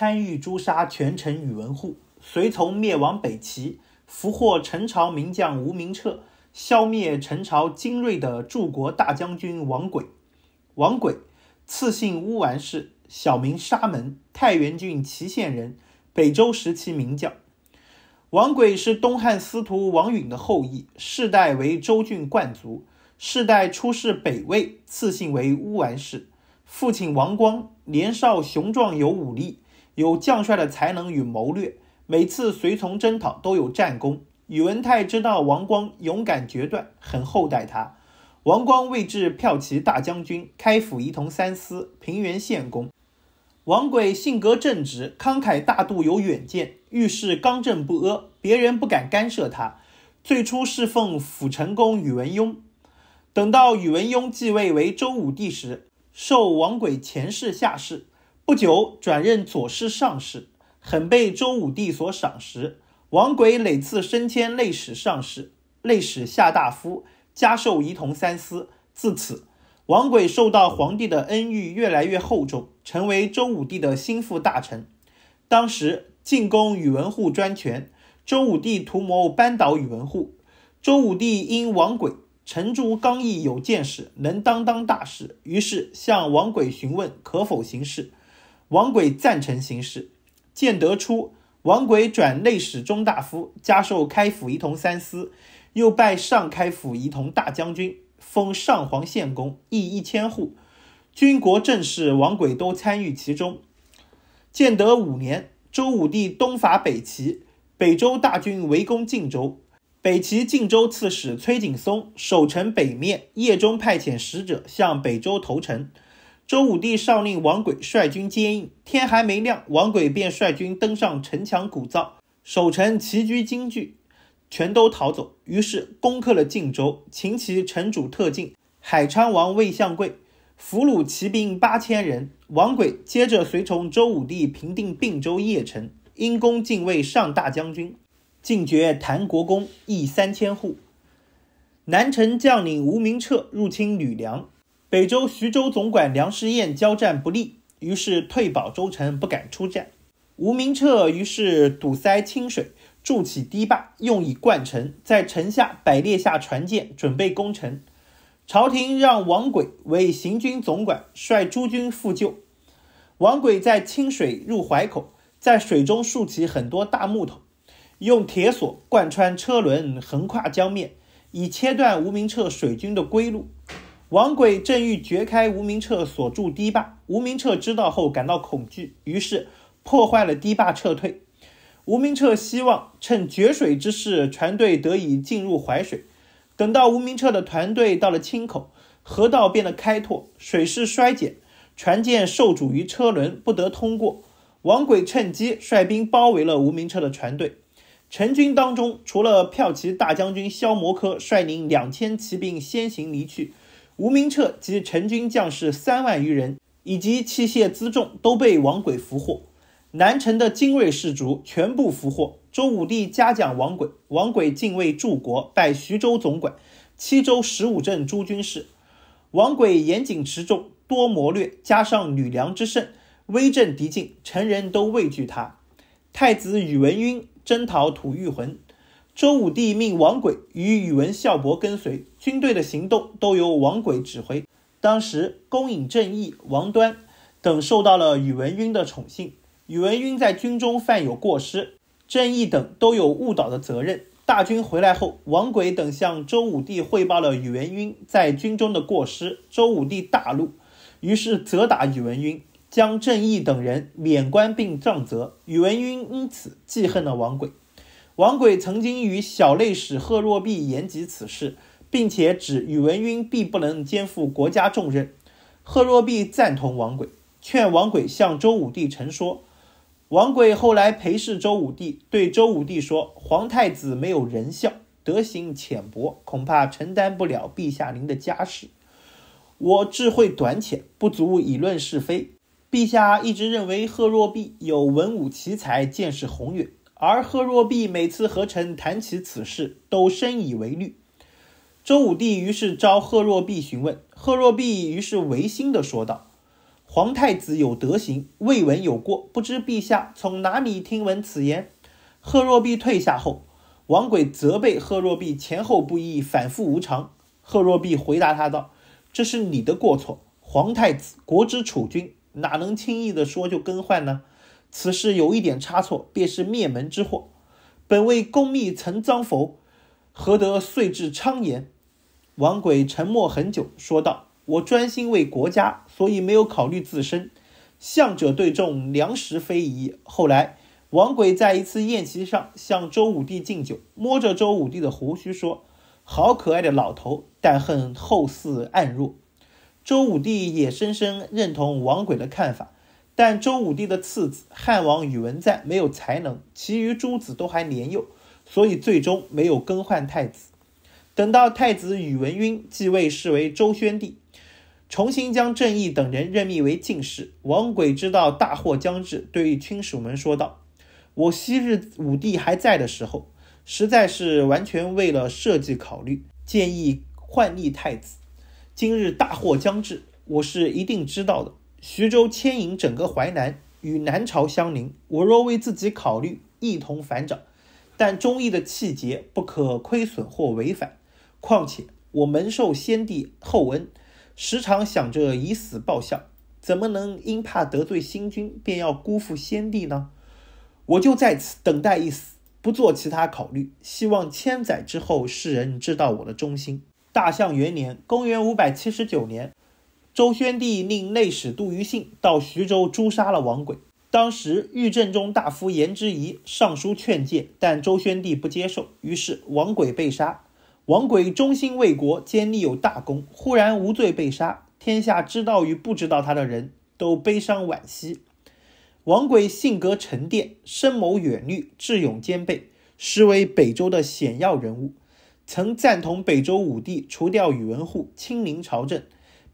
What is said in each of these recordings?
参与诛杀权臣宇文护，随从灭亡北齐，俘获陈朝名将吴明彻，消灭陈朝精锐的柱国大将军王轨。王轨，赐姓乌丸氏，小名沙门，太原郡祁县人，北周时期名将。王轨是东汉司徒王允的后裔，世代为州郡冠族，世代出仕北魏，赐姓为乌丸氏。父亲王光年少雄壮有武力。有将帅的才能与谋略，每次随从征讨都有战功。宇文泰知道王光勇敢决断，很厚待他。王光位置骠骑大将军、开府仪同三司、平原县公。王轨性格正直、慷慨大度、有远见，遇事刚正不阿，别人不敢干涉他。最初侍奉辅成公宇文邕，等到宇文邕继位为周武帝时，授王轨前侍下侍。不久转任左侍上士，很被周武帝所赏识。王轨累次升迁，内史上士、内史、下大夫，加授仪同三司。自此，王轨受到皇帝的恩遇越来越厚重，成为周武帝的心腹大臣。当时，进宫宇文护专权，周武帝图谋扳倒宇文护。周武帝因王轨沉着刚毅有见识，能担当大事，于是向王轨询问可否行事。王轨赞成行事，建德初，王轨转内史中大夫，加授开府仪同三司，又拜上开府仪同大将军，封上皇县公，邑一千户。军国政事，王轨都参与其中。建德五年，周武帝东伐北齐，北周大军围攻晋州，北齐晋州刺史崔景松守城北面，夜中派遣使者向北周投诚。周武帝诏令王轨率军接应，天还没亮，王轨便率军登上城墙鼓噪，守城齐居京剧全都逃走，于是攻克了晋州。秦齐城主特进海昌王魏相贵，俘虏骑兵八千人。王轨接着随从周武帝平定并州邺城，因功进位上大将军，晋爵谭国公，邑三千户。南陈将领吴明彻入侵吕梁。北周徐州总管梁师彦交战不利，于是退保州城，不敢出战。吴明彻于是堵塞清水，筑起堤坝，用以灌城，在城下摆列下船舰，准备攻城。朝廷让王轨为行军总管，率诸军赴救。王轨在清水入淮口，在水中竖起很多大木头，用铁索贯穿车轮，横跨江面，以切断吴明彻水军的归路。王轨正欲掘开无名彻所筑堤坝，无名彻知道后感到恐惧，于是破坏了堤坝撤退。无名彻希望趁决水之势，船队得以进入淮水。等到无名彻的团队到了清口，河道变得开拓，水势衰减，船舰受阻于车轮，不得通过。王轨趁机率兵包围了无名彻的船队。陈军当中，除了骠骑大将军萧摩柯率领两千骑兵先行离去。吴明彻及陈军将士三万余人，以及器械辎重都被王轨俘获。南城的精锐士卒全部俘获。周武帝嘉奖王轨，王轨进位柱国，拜徐州总管、七州十五镇诸军事。王轨严谨持重，多谋略，加上吕梁之胜，威震敌境，陈人都畏惧他。太子宇文赟征讨吐谷浑。周武帝命王轨与宇文孝伯跟随，军队的行动都由王轨指挥。当时，公尹正义、王端等受到了宇文赟的宠幸。宇文赟在军中犯有过失，正义等都有误导的责任。大军回来后，王轨等向周武帝汇报了宇文赟在军中的过失，周武帝大怒，于是责打宇文赟，将正义等人免官并杖责。宇文赟因此记恨了王轨。王轨曾经与小内史贺若弼言及此事，并且指宇文赟必不能肩负国家重任。贺若弼赞同王轨，劝王轨向周武帝陈说。王轨后来陪侍周武帝，对周武帝说：“皇太子没有仁孝，德行浅薄，恐怕承担不了陛下您的家事。我智慧短浅，不足以论是非。陛下一直认为贺若弼有文武奇才，见识宏远。”而贺若弼每次和臣谈起此事，都深以为虑。周武帝于是召贺若弼询问，贺若弼于是违心的说道：“皇太子有德行，未闻有过，不知陛下从哪里听闻此言。”贺若弼退下后，王轨责备贺若弼前后不一，反复无常。贺若弼回答他道：“这是你的过错。皇太子，国之储君，哪能轻易的说就更换呢？”此事有一点差错，便是灭门之祸。本为功密曾赃否？何得遂至昌言？王轨沉默很久，说道：“我专心为国家，所以没有考虑自身。相者对众，粮食非宜。”后来，王轨在一次宴席上向周武帝敬酒，摸着周武帝的胡须说：“好可爱的老头，但恨后嗣暗弱。”周武帝也深深认同王轨的看法。但周武帝的次子汉王宇文赞没有才能，其余诸子都还年幼，所以最终没有更换太子。等到太子宇文赟继位，视为周宣帝，重新将郑义等人任命为进士。王轨知道大祸将至，对亲属们说道：“我昔日武帝还在的时候，实在是完全为了社稷考虑，建议换立太子。今日大祸将至，我是一定知道的。”徐州牵引整个淮南，与南朝相邻。我若为自己考虑，一同反掌；但忠义的气节不可亏损或违反。况且我蒙受先帝厚恩，时常想着以死报效，怎么能因怕得罪新君便要辜负先帝呢？我就在此等待一死，不做其他考虑。希望千载之后，世人知道我的忠心。大象元年（公元五百七十九年）。周宣帝令内史杜于信到徐州诛杀了王轨。当时御正中大夫颜之仪上书劝谏，但周宣帝不接受，于是王轨被杀。王轨忠心为国，兼立有大功，忽然无罪被杀，天下知道与不知道他的人都悲伤惋惜。王轨性格沉甸，深谋远虑，智勇兼备，实为北周的显要人物。曾赞同北周武帝除掉宇文护，亲临朝政。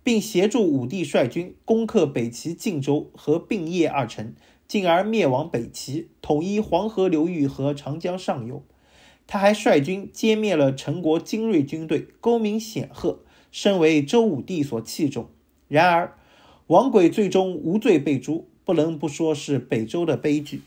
并协助武帝率军攻克北齐靖州和并业二城，进而灭亡北齐，统一黄河流域和长江上游。他还率军歼灭了陈国精锐军队，功名显赫，身为周武帝所器重。然而，王轨最终无罪被诛，不能不说是北周的悲剧。